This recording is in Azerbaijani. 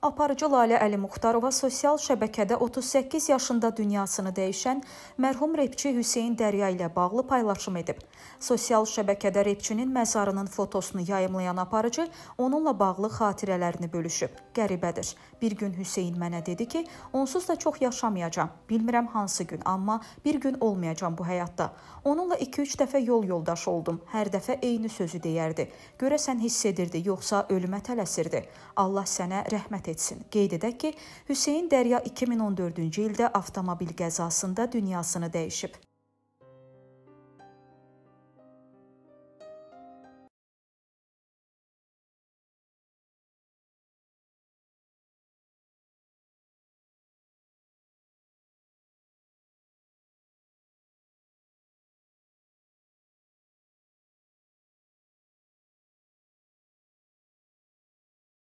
Aparıcı Lalə Əlimuxtarova sosial şəbəkədə 38 yaşında dünyasını dəyişən mərhum repçi Hüseyn Dərya ilə bağlı paylaşım edib. Sosial şəbəkədə repçinin məzarının fotosunu yayımlayan aparıcı onunla bağlı xatirələrini bölüşüb. Qəribədir. Bir gün Hüseyn mənə dedi ki, onsuz da çox yaşamayacağam. Bilmirəm hansı gün, amma bir gün olmayacağam bu həyatda. Onunla 2-3 dəfə yol yoldaşı oldum. Hər dəfə eyni sözü deyərdi. Görəsən hiss edirdi, yoxsa ölümə tələsirdi. Allah sənə rəhmət etsin. Qeyd edək ki, Hüseyn Dərya 2014-cü ildə avtomobil qəzasında dünyasını dəyişib.